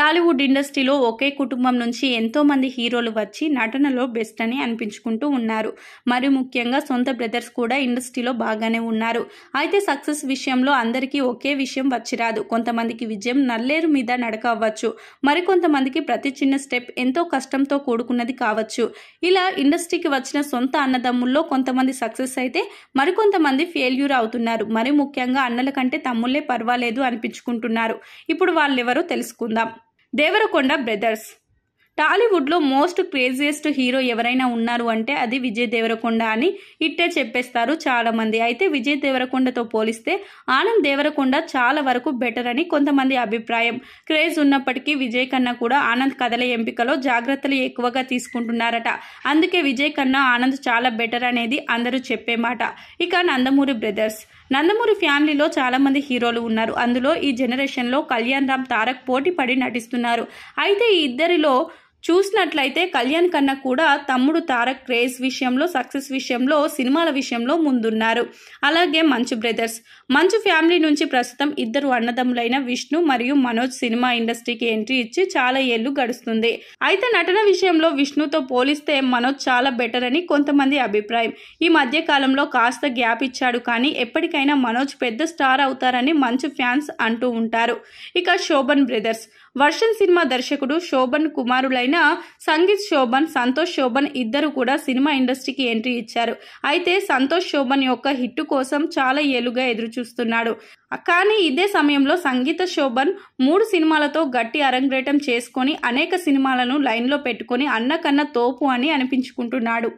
టాలీవుడ్ ఇండస్ట్రీలో ఒకే కుటుంబం నుంచి ఎంతోమంది హీరోలు వచ్చి నటనలో బెస్ట్ అని అనిపించుకుంటూ ఉన్నారు మరి ముఖ్యంగా సొంత బ్రదర్స్ కూడా ఇండస్ట్రీలో బాగానే ఉన్నారు అయితే సక్సెస్ విషయంలో అందరికీ ఒకే విషయం వచ్చిరాదు కొంతమందికి విజయం నల్లేరు మీద నడక అవ్వచ్చు మరికొంతమందికి ప్రతి చిన్న స్టెప్ ఎంతో కష్టంతో కూడుకున్నది కావచ్చు ఇలా ఇండస్ట్రీకి వచ్చిన సొంత అన్నదమ్ముల్లో కొంతమంది సక్సెస్ అయితే మరికొంతమంది ఫెయిల్యూర్ అవుతున్నారు మరి ముఖ్యంగా అన్నల కంటే తమ్ముళ్ళే పర్వాలేదు అనిపించుకుంటున్నారు ఇప్పుడు వాళ్ళెవరో తెలుసుకుందాం దేవరకొండ బ్రదర్స్ టాలీవుడ్లో మోస్ట్ క్రేజియస్ట్ హీరో ఎవరైనా ఉన్నారు అంటే అది విజయ్ దేవరకొండ అని ఇట్టే చెప్పేస్తారు చాలామంది అయితే విజయ్ దేవరకొండతో పోలిస్తే ఆనంద్ దేవరకొండ చాలా వరకు బెటర్ అని కొంతమంది అభిప్రాయం క్రేజ్ ఉన్నప్పటికీ విజయ్ కన్నా కూడా ఆనంద్ కథల ఎంపికలో జాగ్రత్తలు ఎక్కువగా తీసుకుంటున్నారట అందుకే విజయ్ కన్నా ఆనంద్ చాలా బెటర్ అనేది అందరూ చెప్పే మాట ఇక నందమూరి బ్రదర్స్ నందమూరి ఫ్యామిలీలో చాలామంది హీరోలు ఉన్నారు అందులో ఈ జనరేషన్లో కళ్యాణ్ రామ్ తారక్ పోటీ పడి నటిస్తున్నారు అయితే ఈ ఇద్దరిలో చూసినట్లయితే కళ్యాణ్ కన్నా కూడా తమ్ముడు తారక్ క్రేజ్ విషయంలో సక్సెస్ విషయంలో సినిమాల విషయంలో ముందున్నారు అలాగే మంచు బ్రదర్స్ మంచు ఫ్యామిలీ నుంచి ప్రస్తుతం ఇద్దరు అన్నదమ్ములైన విష్ణు మరియు మనోజ్ సినిమా ఇండస్ట్రీకి ఎంట్రీ ఇచ్చి చాలా ఏళ్లు గడుస్తుంది అయితే నటన విషయంలో విష్ణుతో పోలిస్తే మనోజ్ చాలా బెటర్ అని కొంతమంది అభిప్రాయం ఈ మధ్య కాలంలో కాస్త గ్యాప్ ఇచ్చాడు కానీ ఎప్పటికైనా మనోజ్ పెద్ద స్టార్ అవుతారని మంచు ఫ్యాన్స్ అంటూ ఉంటారు ఇక శోభన్ బ్రదర్స్ వర్షన్ సినిమా దర్శకుడు శోభన్ కుమారులైన అయిన సంగీత్ శోభన్ సంతోష్ శోభన్ ఇద్దరు కూడా సినిమా ఇండస్ట్రీకి ఎంట్రీ ఇచ్చారు అయితే సంతోష్ శోభన్ యొక్క హిట్ కోసం చాలా ఏలుగా ఎదురు చూస్తున్నాడు కానీ ఇదే సమయంలో సంగీత శోభన్ మూడు సినిమాలతో గట్టి అరంగ్రేటం చేసుకొని అనేక సినిమాలను లైన్లో పెట్టుకొని అన్నకన్న తోపు అని అనిపించుకుంటున్నాడు